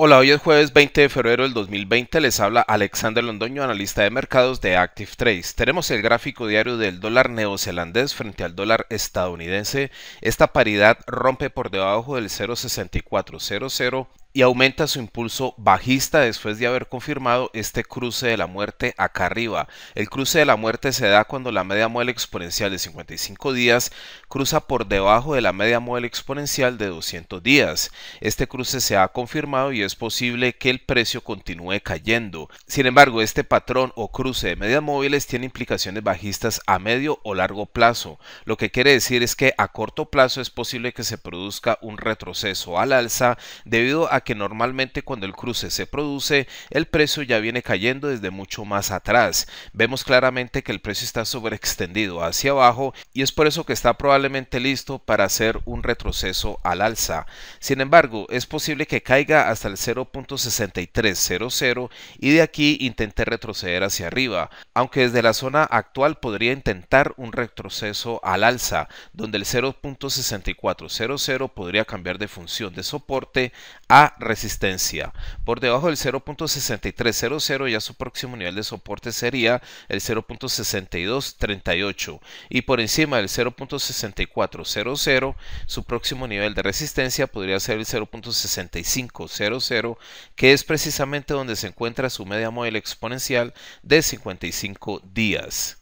Hola, hoy es jueves 20 de febrero del 2020. Les habla Alexander Londoño, analista de mercados de Active Trades. Tenemos el gráfico diario del dólar neozelandés frente al dólar estadounidense. Esta paridad rompe por debajo del 0.6400 y aumenta su impulso bajista después de haber confirmado este cruce de la muerte acá arriba. El cruce de la muerte se da cuando la media móvil exponencial de 55 días cruza por debajo de la media móvil exponencial de 200 días. Este cruce se ha confirmado y es posible que el precio continúe cayendo. Sin embargo, este patrón o cruce de medias móviles tiene implicaciones bajistas a medio o largo plazo. Lo que quiere decir es que a corto plazo es posible que se produzca un retroceso al alza debido a que normalmente cuando el cruce se produce, el precio ya viene cayendo desde mucho más atrás. Vemos claramente que el precio está sobreextendido hacia abajo y es por eso que está probablemente listo para hacer un retroceso al alza. Sin embargo, es posible que caiga hasta el 0.6300 y de aquí intente retroceder hacia arriba, aunque desde la zona actual podría intentar un retroceso al alza, donde el 0.6400 podría cambiar de función de soporte a resistencia. Por debajo del 0.6300 ya su próximo nivel de soporte sería el 0.6238 y por encima del 0.6400 su próximo nivel de resistencia podría ser el 0.6500 que es precisamente donde se encuentra su media móvil exponencial de 55 días.